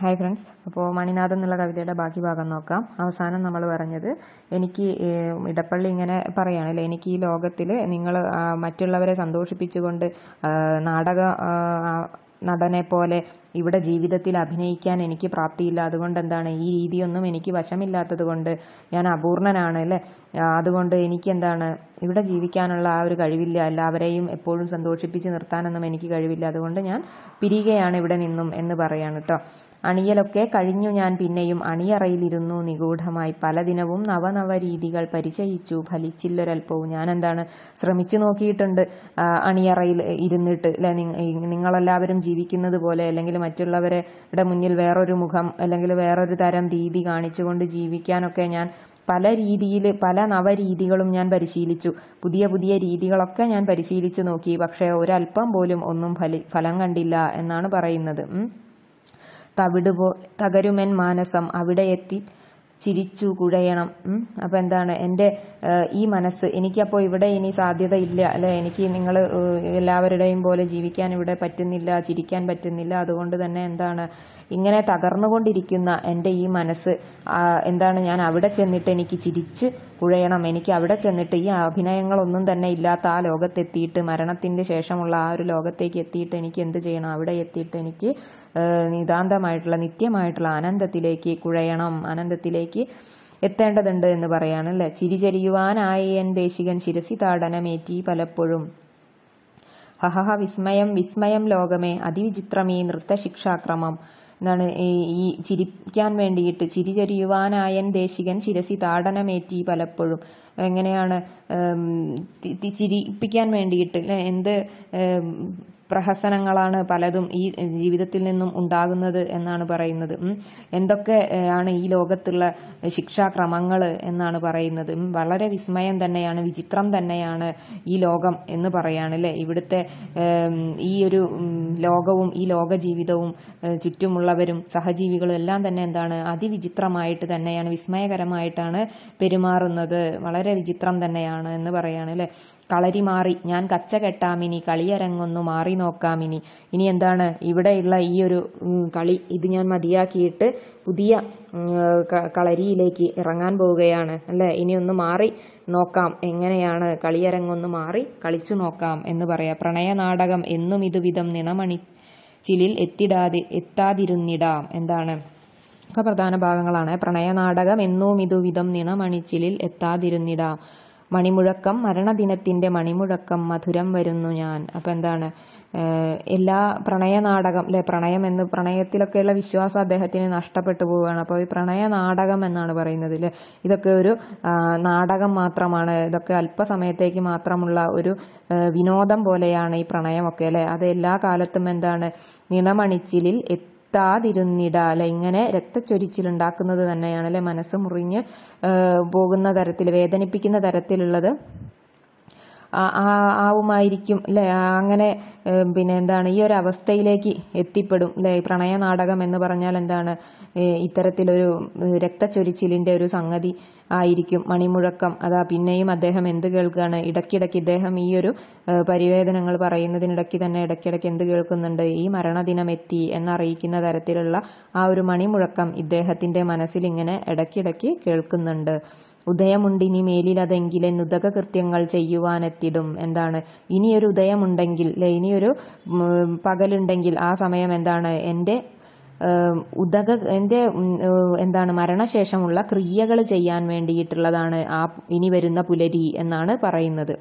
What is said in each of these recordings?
hi friends അപ്പോൾ മണിനാഥൻ എന്നുള്ള കവിതയുടെ ബാക്കി ഭാഗം നോക്കാം അവസാനം നമ്മൾ പറഞ്ഞത് എനിക്ക് ഇടപ്പള്ളി ഇങ്ങനെ പറയുകയാണല്ലേ എനിക്ക് ഈ ലോകത്തിൽ നിങ്ങൾ മറ്റുള്ളവരെ സന്തോഷിപ്പിച്ചുകൊണ്ട് നാടക നടനെ പോലെ ഇവിടെ ജീവിതത്തിൽ അഭിനയിക്കാൻ എനിക്ക് പ്രാപ്തിയില്ല അതുകൊണ്ട് എന്താണ് ഈ രീതിയൊന്നും എനിക്ക് വശമില്ലാത്തത് കൊണ്ട് ഞാൻ അപൂർണനാണ് അല്ലേ അതുകൊണ്ട് എനിക്ക് എന്താണ് ഇവിടെ ജീവിക്കാനുള്ള ആ ഒരു കഴിവില്ല എല്ലാവരെയും എപ്പോഴും സന്തോഷിപ്പിച്ച് നിർത്താനൊന്നും എനിക്ക് കഴിവില്ല അതുകൊണ്ട് ഞാൻ പിരികയാണ് ഇവിടെ നിന്നും എന്ന് പറയാണ് കേട്ടോ അണിയലൊക്കെ കഴിഞ്ഞു ഞാൻ പിന്നെയും അണിയറയിലിരുന്നു നിഗൂഢമായി പല ദിനവും നവനവ രീതികൾ പരിചയിച്ചു ഫലിച്ചില്ലൊരൽപ്പവും എന്താണ് ശ്രമിച്ചു നോക്കിയിട്ടുണ്ട് അണിയറയിൽ ഇരുന്നിട്ട് അല്ലെ നിങ്ങളെല്ലാവരും ജീവിക്കുന്നത് പോലെ അല്ലെങ്കിൽ മറ്റുള്ളവരുടെ മുന്നിൽ വേറൊരു മുഖം അല്ലെങ്കിൽ വേറൊരു തരം രീതി കാണിച്ചുകൊണ്ട് ജീവിക്കാനൊക്കെ ഞാൻ പല രീതിയിൽ പല നവരീതികളും ഞാൻ പരിശീലിച്ചു പുതിയ പുതിയ രീതികളൊക്കെ ഞാൻ പരിശീലിച്ചു നോക്കി പക്ഷേ ഒരൽപ്പം പോലും ഒന്നും ഫലം കണ്ടില്ല എന്നാണ് പറയുന്നത് തവിടുപോ തകരുമെൻ മാനസം അവിടെ എത്തി ചിരിച്ചു കുഴയണം അപ്പോൾ എന്താണ് എൻ്റെ ഈ മനസ്സ് എനിക്കപ്പോ ഇവിടെ ഇനി സാധ്യത ഇല്ല അല്ലെ എനിക്ക് നിങ്ങൾ എല്ലാവരുടെയും പോലെ ജീവിക്കാൻ ഇവിടെ പറ്റുന്നില്ല ചിരിക്കാൻ പറ്റുന്നില്ല അതുകൊണ്ട് തന്നെ എന്താണ് ഇങ്ങനെ തകർന്നുകൊണ്ടിരിക്കുന്ന എൻ്റെ ഈ മനസ്സ് എന്താണ് ഞാൻ അവിടെ ചെന്നിട്ട് എനിക്ക് ചിരിച്ച് കുഴയണം എനിക്ക് അവിടെ ചെന്നിട്ട് ഈ അഭിനയങ്ങളൊന്നും തന്നെ ഇല്ലാത്ത ആ ലോകത്തെത്തിയിട്ട് മരണത്തിൻ്റെ ശേഷമുള്ള ആ ഒരു ലോകത്തേക്ക് എത്തിയിട്ട് എനിക്ക് എന്ത് ചെയ്യണം അവിടെ എത്തിയിട്ട് എനിക്ക് നിതാന്തമായിട്ടുള്ള നിത്യമായിട്ടുള്ള ആനന്ദത്തിലേക്ക് കുഴയണം അനന്തത്തിലേക്ക് അവസ്ഥയിലേക്ക് എത്തേണ്ടതുണ്ട് എന്ന് പറയാണല്ലേ ചിരിചരിയുവാനായേൻ ദേശികൻ ശിരസി താടനമേറ്റി പലപ്പോഴും ഹഹഹ വിസ്മയം വിസ്മയം ലോകമേ അതിവിചിത്രമേ നൃത്തശിക്ഷാക്രമം എന്നാണ് ഈ ചിരിക്കാൻ വേണ്ടിയിട്ട് ചിരിചരിയുവാനായൻ ദേശികൻ ശിരസി താടനമേറ്റി പലപ്പോഴും എങ്ങനെയാണ് ചിരിപ്പിക്കാൻ വേണ്ടിയിട്ട് എന്ത് പ്രഹസനങ്ങളാണ് പലതും ഈ ജീവിതത്തിൽ നിന്നും ഉണ്ടാകുന്നത് എന്നാണ് പറയുന്നത് എന്തൊക്കെ ആണ് ഈ ലോകത്തുള്ള ശിക്ഷാക്രമങ്ങൾ എന്നാണ് പറയുന്നത് വളരെ വിസ്മയം തന്നെയാണ് വിചിത്രം തന്നെയാണ് ഈ ലോകം എന്ന് പറയാണ് അല്ലേ ഇവിടുത്തെ ഈ ഒരു ലോകവും ഈ ലോക ജീവിതവും ചുറ്റുമുള്ളവരും സഹജീവികളും എല്ലാം തന്നെ എന്താണ് അതിവിചിത്രമായിട്ട് തന്നെയാണ് വിസ്മയകരമായിട്ടാണ് പെരുമാറുന്നത് വളരെ വളരെ വിചിത്രം തന്നെയാണ് എന്ന് പറയുകയാണ് അല്ലെ കളരി മാറി ഞാൻ കച്ച കെട്ടാമിനി കളിയരങ്ങൊന്നു മാറി നോക്കാമിനി ഇനി എന്താണ് ഇവിടെയുള്ള ഈ ഒരു കളി ഇത് ഞാൻ മതിയാക്കിയിട്ട് പുതിയ കളരിയിലേക്ക് ഇറങ്ങാൻ പോവുകയാണ് അല്ലേ ഇനി ഒന്ന് മാറി നോക്കാം എങ്ങനെയാണ് കളിയരങ്ങൊന്ന് മാറി കളിച്ചു നോക്കാം എന്ന് പറയാം പ്രണയ നാടകം എന്നും ഇതുവിധം നിണമണി ചിലിൽ എത്തിടാതി എത്താതിരുന്നിടാം എന്താണ് ഒക്കെ പ്രധാന ഭാഗങ്ങളാണ് പ്രണയനാടകം എന്നോ മിതുവിധം മണിച്ചിലിൽ എത്താതിരുന്നിട മണിമുഴക്കം മരണദിനത്തിന്റെ മണിമുഴക്കം മധുരം വരുന്നു ഞാൻ അപ്പൊ എന്താണ് എല്ലാ പ്രണയനാടകം അല്ലെ പ്രണയം എന്ന് പ്രണയത്തിലൊക്കെയുള്ള വിശ്വാസം അദ്ദേഹത്തിന് നഷ്ടപ്പെട്ടു പോവുകയാണ് അപ്പോൾ ഈ പ്രണയനാടകം എന്നാണ് പറയുന്നത് അല്ലെ ഇതൊക്കെ ഒരു നാടകം മാത്രമാണ് ഇതൊക്കെ അല്പസമയത്തേക്ക് മാത്രമുള്ള ഒരു വിനോദം പോലെയാണ് ഈ പ്രണയമൊക്കെ അല്ലെ അത് എല്ലാ കാലത്തും എന്താണ് നിണമണിച്ചിലിൽ എത്തി ത്താതിരുന്നിടാൽ ഇങ്ങനെ രക്തച്ചൊരിച്ചിലുണ്ടാക്കുന്നത് തന്നെയാണ് അല്ലെ മനസ്സ് മുറിഞ്ഞ് പോകുന്ന തരത്തിൽ വേദനിപ്പിക്കുന്ന തരത്തിലുള്ളത് ആവുമായിരിക്കും അല്ലെ അങ്ങനെ പിന്നെ എന്താണ് ഈ ഒരു അവസ്ഥയിലേക്ക് എത്തിപ്പെടും അല്ലെ പ്രണയ നാടകം എന്ന് പറഞ്ഞാൽ എന്താണ് ഇത്തരത്തിലൊരു രക്തച്ചൊരിച്ചിലിൻ്റെ ഒരു സംഗതി ആയിരിക്കും മണിമുഴക്കം അതാ പിന്നെയും അദ്ദേഹം എന്ത് കേൾക്കുകയാണ് ഇടയ്ക്കിടയ്ക്ക് ഇദ്ദേഹം ഈ ഒരു പരിവേദനങ്ങൾ പറയുന്നതിനിടയ്ക്ക് തന്നെ ഇടയ്ക്കിടയ്ക്ക് എന്ത് കേൾക്കുന്നുണ്ട് ഈ മരണദിനം എത്തി എന്നറിയിക്കുന്ന തരത്തിലുള്ള ആ ഒരു മണിമുഴക്കം ഇദ്ദേഹത്തിന്റെ മനസ്സിൽ ഇങ്ങനെ ഇടയ്ക്കിടയ്ക്ക് കേൾക്കുന്നുണ്ട് ഉദയമുണ്ടിനി മേലിലതെങ്കിലെ നുതക കൃത്യങ്ങൾ ചെയ്യുവാനെത്തിടും എന്താണ് ഇനിയൊരു ഉദയമുണ്ടെങ്കിൽ അല്ലെ ഇനിയൊരു പകലുണ്ടെങ്കിൽ ആ സമയം എന്താണ് എൻ്റെ ഉദക എൻ്റെ എന്താണ് മരണശേഷമുള്ള ക്രിയകൾ ചെയ്യാൻ വേണ്ടിയിട്ടുള്ളതാണ് ആ ഇനി വരുന്ന പുലരി എന്നാണ് പറയുന്നത്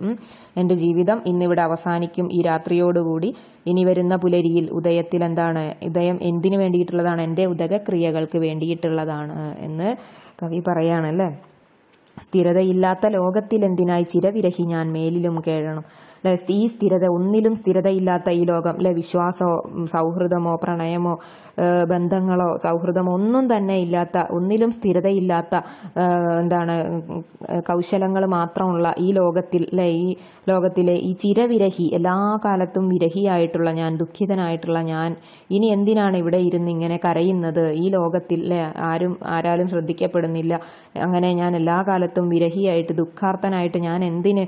എൻ്റെ ജീവിതം ഇന്നിവിടെ അവസാനിക്കും ഈ രാത്രിയോടുകൂടി ഇനി വരുന്ന പുലരിയിൽ ഉദയത്തിൽ എന്താണ് ഉദയം എന്തിനു വേണ്ടിയിട്ടുള്ളതാണ് എൻ്റെ ഉദക ക്രിയകൾക്ക് വേണ്ടിയിട്ടുള്ളതാണ് എന്ന് കവി പറയാണല്ലേ സ്ഥിരതയില്ലാത്ത ലോകത്തിലെന്തിനായി ചിരവിരഹി ഞാൻ മേലിലും കേഴണം ഈ സ്ഥിരത ഒന്നിലും സ്ഥിരതയില്ലാത്ത ഈ ലോകം അല്ലെ വിശ്വാസമോ സൗഹൃദമോ പ്രണയമോ ബന്ധങ്ങളോ സൗഹൃദമോ ഒന്നും തന്നെ ഇല്ലാത്ത ഒന്നിലും സ്ഥിരതയില്ലാത്ത എന്താണ് കൗശലങ്ങൾ മാത്രമുള്ള ഈ ലോകത്തിൽ അല്ലെ ഈ ലോകത്തിലെ ഈ ചിരവിരഹി എല്ലാ കാലത്തും വിരഹിയായിട്ടുള്ള ഞാൻ ദുഃഖിതനായിട്ടുള്ള ഞാൻ ഇനി എന്തിനാണ് ഇവിടെ ഇരുന്ന് ഇങ്ങനെ കരയുന്നത് ഈ ലോകത്തിൽ അല്ലെ ആരും ആരാലും ശ്രദ്ധിക്കപ്പെടുന്നില്ല അങ്ങനെ ഞാൻ എല്ലാ കാലത്തും വിരഹിയായിട്ട് ദുഃഖാർത്ഥനായിട്ട് ഞാൻ എന്തിന്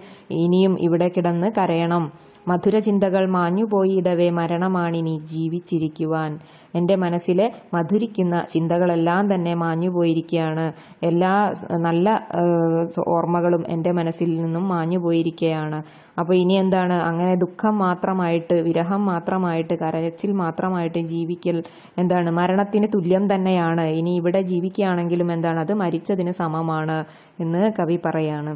ഇനിയും ഇവിടെ കിടന്ന് കരയണം മധുരചിന്തകൾ മാഞ്ഞുപോയിടവേ മരണമാണിനി ജീവിച്ചിരിക്കുവാൻ എൻ്റെ മനസ്സിലെ മധുരിക്കുന്ന ചിന്തകളെല്ലാം തന്നെ മാഞ്ഞുപോയിരിക്കുകയാണ് എല്ലാ നല്ല ഓർമ്മകളും എൻ്റെ മനസ്സിൽ നിന്നും മാഞ്ഞുപോയിരിക്കുകയാണ് അപ്പോൾ ഇനി എന്താണ് അങ്ങനെ ദുഃഖം മാത്രമായിട്ട് വിരഹം മാത്രമായിട്ട് കരച്ചിൽ മാത്രമായിട്ട് ജീവിക്കൽ എന്താണ് മരണത്തിന് തുല്യം തന്നെയാണ് ഇനി ഇവിടെ ജീവിക്കുകയാണെങ്കിലും എന്താണ് അത് മരിച്ചതിന് സമമാണ് എന്ന് കവി പറയാണ്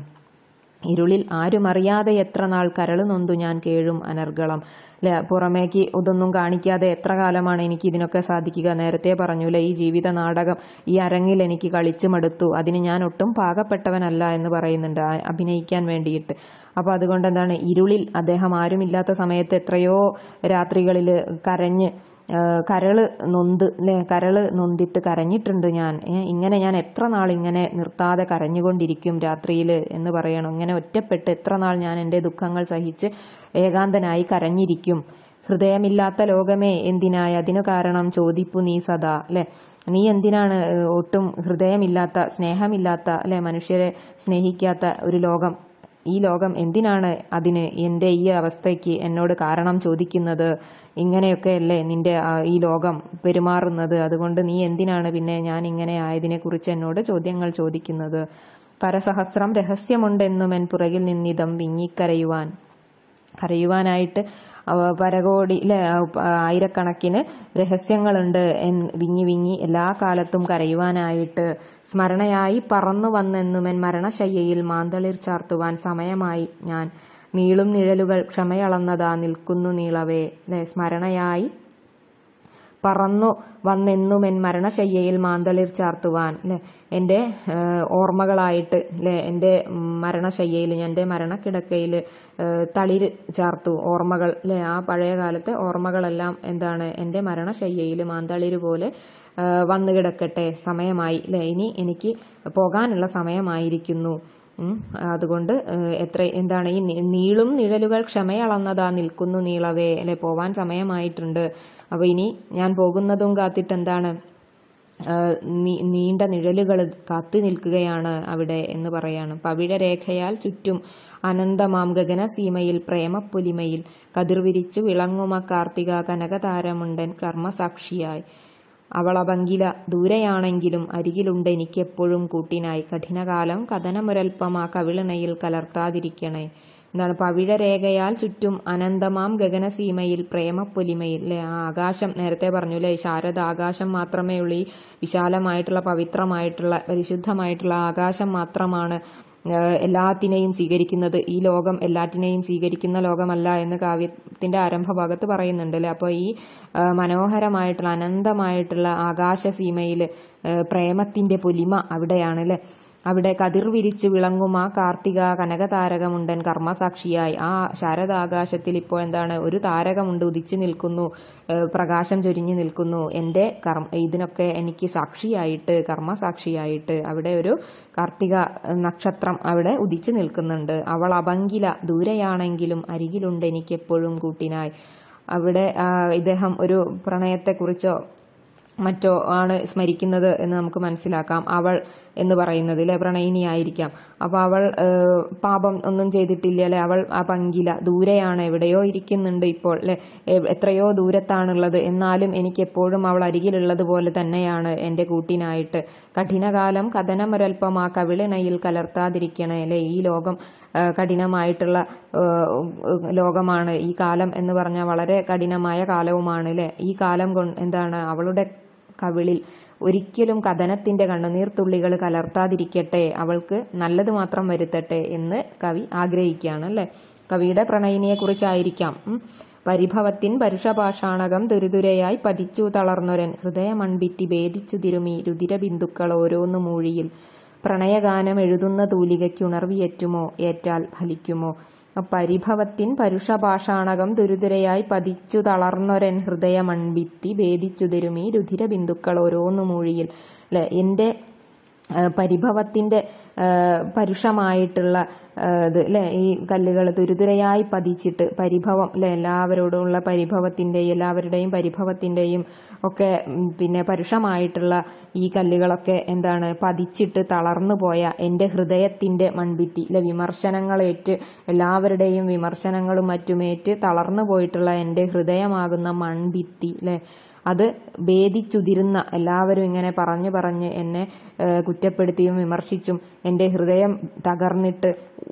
ഇരുളിൽ ആരുമറിയാതെ എത്ര നാൾ കരള് നൊന്തു ഞാൻ കേഴും അനർഗളം അല്ലെ പുറമേക്ക് ഇതൊന്നും കാണിക്കാതെ എത്ര കാലമാണ് എനിക്ക് ഇതിനൊക്കെ സാധിക്കുക നേരത്തെ പറഞ്ഞൂലെ ഈ ജീവിത നാടകം ഈ അരങ്ങിൽ എനിക്ക് കളിച്ചു അതിന് ഞാൻ ഒട്ടും പാകപ്പെട്ടവനല്ല എന്ന് പറയുന്നുണ്ട് അഭിനയിക്കാൻ വേണ്ടിയിട്ട് അപ്പോൾ അതുകൊണ്ട് എന്താണ് ഇരുളിൽ അദ്ദേഹം ആരുമില്ലാത്ത സമയത്ത് എത്രയോ രാത്രികളിൽ കരഞ്ഞ് കരള് നൊന്ത് അല്ലേ കരള് നൊന്തിട്ട് കരഞ്ഞിട്ടുണ്ട് ഞാൻ ഇങ്ങനെ ഞാൻ എത്ര നാൾ ഇങ്ങനെ നിർത്താതെ കരഞ്ഞുകൊണ്ടിരിക്കും രാത്രിയിൽ എന്ന് പറയണം ഇങ്ങനെ ഒറ്റപ്പെട്ട് എത്ര നാൾ ഞാൻ എൻ്റെ ദുഃഖങ്ങൾ സഹിച്ച് ഏകാന്തനായി കരഞ്ഞിരിക്കും ഹൃദയമില്ലാത്ത ലോകമേ എന്തിനായി അതിനു കാരണം ചോദിപ്പു നീ സദാ അല്ലെ നീ എന്തിനാണ് ഒട്ടും ഹൃദയമില്ലാത്ത സ്നേഹമില്ലാത്ത അല്ലെ മനുഷ്യരെ സ്നേഹിക്കാത്ത ഒരു ലോകം ഈ ലോകം എന്തിനാണ് അതിന് എൻ്റെ ഈ അവസ്ഥയ്ക്ക് എന്നോട് കാരണം ചോദിക്കുന്നത് ഇങ്ങനെയൊക്കെയല്ലേ നിൻ്റെ ഈ ലോകം പെരുമാറുന്നത് അതുകൊണ്ട് നീ എന്തിനാണ് പിന്നെ ഞാൻ ഇങ്ങനെ ആയതിനെക്കുറിച്ച് എന്നോട് ചോദ്യങ്ങൾ ചോദിക്കുന്നത് പരസഹസ്രം രഹസ്യമുണ്ടെന്നും എൻ പുറകിൽ നിന്നിതം വിങ്ങിക്കരയുവാൻ കരയുവാനായിട്ട് പരകോടി അല്ലെ ആയിരക്കണക്കിന് രഹസ്യങ്ങളുണ്ട് വിങ്ങി വിങ്ങി എല്ലാ കാലത്തും കരയുവാനായിട്ട് സ്മരണയായി പറന്നു വന്നെന്നുമെൻ മരണശയ്യയിൽ മാന്തളിർ ചാർത്തുവാൻ സമയമായി ഞാൻ നീളും നിഴലുകൾ ക്ഷമയളന്നതാ നിൽക്കുന്നു നീളവേ സ്മരണയായി പറന്നു എൻ മരണശയ്യയിൽ മാന്തളിർ ചാർത്തുവാൻ അല്ലെ എൻ്റെ ഓർമ്മകളായിട്ട് അല്ലെ എൻ്റെ മരണശയ്യയിൽ എൻ്റെ മരണക്കിടക്കയിൽ തളിര് ചാർത്തു ഓർമ്മകൾ അല്ലെ ആ പഴയ കാലത്തെ ഓർമ്മകളെല്ലാം എന്താണ് എൻ്റെ മരണശയ്യയിൽ മാന്തളിര് പോലെ വന്നു കിടക്കട്ടെ സമയമായി അല്ലെ ഇനി എനിക്ക് പോകാനുള്ള സമയമായിരിക്കുന്നു അതുകൊണ്ട് എത്ര എന്താണ് ഈ നീളും നിഴലുകൾ ക്ഷമയളന്നതാ നിൽക്കുന്നു നീളവേ അല്ലെ പോവാൻ സമയമായിട്ടുണ്ട് അപ്പോൾ ഇനി ഞാൻ പോകുന്നതും എന്താണ് നീണ്ട നിഴലുകൾ കാത്തി നിൽക്കുകയാണ് അവിടെ എന്ന് പറയാണ് രേഖയാൽ ചുറ്റും അനന്തമാം ഗഗന സീമയിൽ പ്രേമപ്പുലിമയിൽ കതിർവിരിച്ചു വിളങ്ങുമ കാർത്തിക കനകതാരമുണ്ടൻ കർമ്മസാക്ഷിയായി അവൾ അവങ്കില ദൂരെയാണെങ്കിലും എനിക്കെപ്പോഴും കൂട്ടിനായി കഠിനകാലം ആ കവിളിണയിൽ കലർത്താതിരിക്കണേ എന്താണ് പവിഴരേഖയാൽ ചുറ്റും അനന്തമാം ഗഗനസീമയിൽ പ്രേമപ്പൊലിമയിൽ അല്ലേ ആ ആകാശം നേരത്തെ പറഞ്ഞു അല്ലേ ശാരദ ആകാശം മാത്രമേ ഉള്ളൂ ഈ വിശാലമായിട്ടുള്ള പവിത്രമായിട്ടുള്ള പരിശുദ്ധമായിട്ടുള്ള ആകാശം മാത്രമാണ് എല്ലാത്തിനെയും സ്വീകരിക്കുന്നത് ഈ ലോകം എല്ലാറ്റിനെയും സ്വീകരിക്കുന്ന ലോകമല്ല എന്ന് കാവ്യത്തിന്റെ ആരംഭഭാഗത്ത് പറയുന്നുണ്ട് അല്ലേ അപ്പോൾ ഈ മനോഹരമായിട്ടുള്ള അനന്തമായിട്ടുള്ള ആകാശസീമയിൽ പ്രേമത്തിന്റെ പൊലിമ അവിടെയാണ് അല്ലേ അവിടെ കതിർ വിരിച്ച് വിളങ്ങും ആ കാർത്തിക കനകതാരകമുണ്ടൻ കർമ്മസാക്ഷിയായി ആ ശാരദാകാശത്തിൽ ഇപ്പോൾ എന്താണ് ഒരു താരകമുണ്ട് ഉദിച്ചു നിൽക്കുന്നു പ്രകാശം ചൊരിഞ്ഞു നിൽക്കുന്നു എൻ്റെ കർമ്മ ഇതിനൊക്കെ എനിക്ക് സാക്ഷിയായിട്ട് കർമ്മസാക്ഷിയായിട്ട് അവിടെ ഒരു കാർത്തിക നക്ഷത്രം അവിടെ ഉദിച്ചു നിൽക്കുന്നുണ്ട് അവൾ അപങ്കില ദൂരെയാണെങ്കിലും അരികിലുണ്ട് എനിക്കെപ്പോഴും കൂട്ടിനായി അവിടെ ഇദ്ദേഹം ഒരു പ്രണയത്തെക്കുറിച്ചോ മറ്റോ ആണ് സ്മരിക്കുന്നത് എന്ന് നമുക്ക് മനസ്സിലാക്കാം അവൾ എന്ന് പറയുന്നത് അല്ലെ പ്രണയിനിയായിരിക്കാം അപ്പൊ അവൾ പാപം ഒന്നും ചെയ്തിട്ടില്ല അല്ലെ അവൾ ആ പങ്കില ദൂരെയാണ് എവിടെയോ ഇരിക്കുന്നുണ്ട് ഇപ്പോൾ അല്ലെ എത്രയോ ദൂരത്താണുള്ളത് എന്നാലും എനിക്ക് എപ്പോഴും അവൾ അരികിലുള്ളത് പോലെ തന്നെയാണ് എന്റെ കൂട്ടിനായിട്ട് കഠിനകാലം കഥനമൊരൽപ്പം ആ കവിളിണയിൽ കലർത്താതിരിക്കണേ അല്ലെ ഈ ലോകം കഠിനമായിട്ടുള്ള ലോകമാണ് ഈ കാലം എന്ന് പറഞ്ഞാൽ വളരെ കഠിനമായ കാലവുമാണ് അല്ലേ ഈ കാലം എന്താണ് അവളുടെ കവിളിൽ ഒരിക്കലും കഥനത്തിന്റെ കണ്ണുനീർത്തുള്ളികൾ കലർത്താതിരിക്കട്ടെ അവൾക്ക് നല്ലത് മാത്രം വരുത്തട്ടെ എന്ന് കവി ആഗ്രഹിക്കുകയാണ് അല്ലേ കവിയുടെ പ്രണയിനിയെക്കുറിച്ചായിരിക്കാം പരിഭവത്തിൻ പരുഷപാഷാണകം ദുരിതുരയായി പതിച്ചു തളർന്നൊരൻ ഹൃദയമൺഭിത്തി ഭേദിച്ചു തിരുമി ബിന്ദുക്കൾ ഓരോന്നു മൂഴിയിൽ പ്രണയഗാനം എഴുതുന്ന തൂലികയ്ക്ക് ഉണർവിയേറ്റുമോ ഏറ്റാൽ ഫലിക്കുമോ പരിഭവത്തിൻ പാഷാണകം ദുരിതരയായി പതിച്ചു തളർന്നൊരൻ ഹൃദയമൺഭിത്തി ഭേദിച്ചുതരുമീ രുധിര രുധിരബിന്ദുക്കൾ ഓരോന്നു മൂഴിയിൽ അല്ലെ എൻ്റെ പരിഭവത്തിൻ്റെ പരുഷമായിട്ടുള്ള ഇത് അല്ലേ ഈ കല്ലുകൾ ദുരിതരയായി പതിച്ചിട്ട് പരിഭവം അല്ലെ എല്ലാവരോടുമുള്ള പരിഭവത്തിൻ്റെയും എല്ലാവരുടെയും പരിഭവത്തിൻ്റെയും ഒക്കെ പിന്നെ പരുഷമായിട്ടുള്ള ഈ കല്ലുകളൊക്കെ എന്താണ് പതിച്ചിട്ട് തളർന്നു പോയ എൻ്റെ ഹൃദയത്തിൻ്റെ മൺഭിത്തി അല്ലെ വിമർശനങ്ങളേറ്റ് എല്ലാവരുടെയും വിമർശനങ്ങളും മറ്റുമേറ്റ് തളർന്നു പോയിട്ടുള്ള എൻ്റെ ഹൃദയമാകുന്ന മൺഭിത്തി അല്ലെ അത് ഭേദിച്ചുതിരുന്ന എല്ലാവരും ഇങ്ങനെ പറഞ്ഞു പറഞ്ഞ് എന്നെ കുറ്റപ്പെടുത്തിയും വിമർശിച്ചും എൻ്റെ ഹൃദയം തകർന്നിട്ട്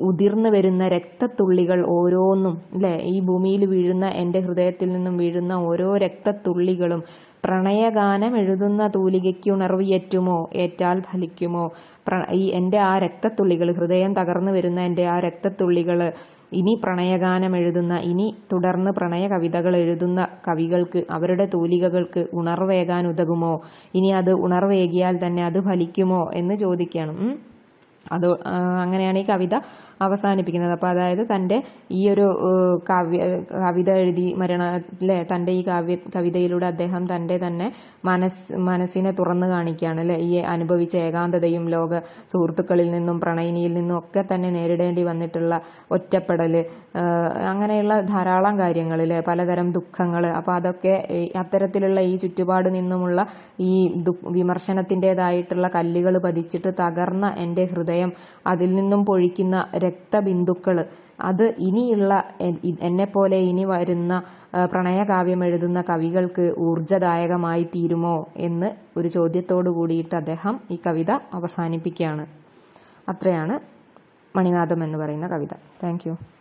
ഉതിർന്നു വരുന്ന രക്തത്തുള്ളികൾ ഓരോന്നും അല്ലേ ഈ ഭൂമിയിൽ വീഴുന്ന എൻ്റെ ഹൃദയത്തിൽ നിന്നും വീഴുന്ന ഓരോ രക്തത്തുള്ളികളും പ്രണയഗാനമെഴുതുന്ന ഏറ്റുമോ ഏറ്റാൽ ഫലിക്കുമോ ഈ എൻ്റെ ആ രക്തത്തുള്ളികൾ ഹൃദയം തകർന്നു വരുന്ന എൻ്റെ ആ രക്തത്തുള്ളികൾ ഇനി പ്രണയഗാനം എഴുതുന്ന ഇനി തുടർന്ന് പ്രണയ കവിതകൾ എഴുതുന്ന കവികൾക്ക് അവരുടെ തൂലികകൾക്ക് ഉണർവേകാൻ ഉതകുമോ ഇനി അത് ഉണർവേകിയാൽ തന്നെ അത് ഫലിക്കുമോ എന്ന് ചോദിക്കണം അതോ അങ്ങനെയാണ് ഈ കവിത അവസാനിപ്പിക്കുന്നത് അപ്പോൾ അതായത് തൻ്റെ ഈ ഒരു കാവ്യ കവിത എഴുതി മരണത്തിലെ തൻ്റെ ഈ കാവ്യ കവിതയിലൂടെ അദ്ദേഹം തൻ്റെ തന്നെ മനസ് മനസ്സിനെ തുറന്നു കാണിക്കുകയാണ് അല്ലേ ഈ അനുഭവിച്ച ഏകാന്തതയും ലോക സുഹൃത്തുക്കളിൽ നിന്നും പ്രണയിനിയിൽ നിന്നും ഒക്കെ തന്നെ നേരിടേണ്ടി വന്നിട്ടുള്ള ഒറ്റപ്പെടൽ അങ്ങനെയുള്ള ധാരാളം കാര്യങ്ങളിൽ പലതരം ദുഃഖങ്ങൾ അപ്പോൾ അതൊക്കെ അത്തരത്തിലുള്ള ഈ ചുറ്റുപാട് നിന്നുമുള്ള ഈ ദു വിമർശനത്തിൻ്റെതായിട്ടുള്ള കല്ലുകൾ പതിച്ചിട്ട് തകർന്ന എൻ്റെ ഹൃദയം അതിൽ നിന്നും പൊഴിക്കുന്ന രക്തബിന്ദുക്കൾ അത് ഇനിയുള്ള എന്നെപ്പോലെ ഇനി വരുന്ന പ്രണയകാവ്യം എഴുതുന്ന കവികൾക്ക് ഊർജ്ജദായകമായി തീരുമോ എന്ന് ഒരു ചോദ്യത്തോടു കൂടിയിട്ട് അദ്ദേഹം ഈ കവിത അവസാനിപ്പിക്കുകയാണ് അത്രയാണ് മണിനാഥം എന്ന് പറയുന്ന കവിത താങ്ക്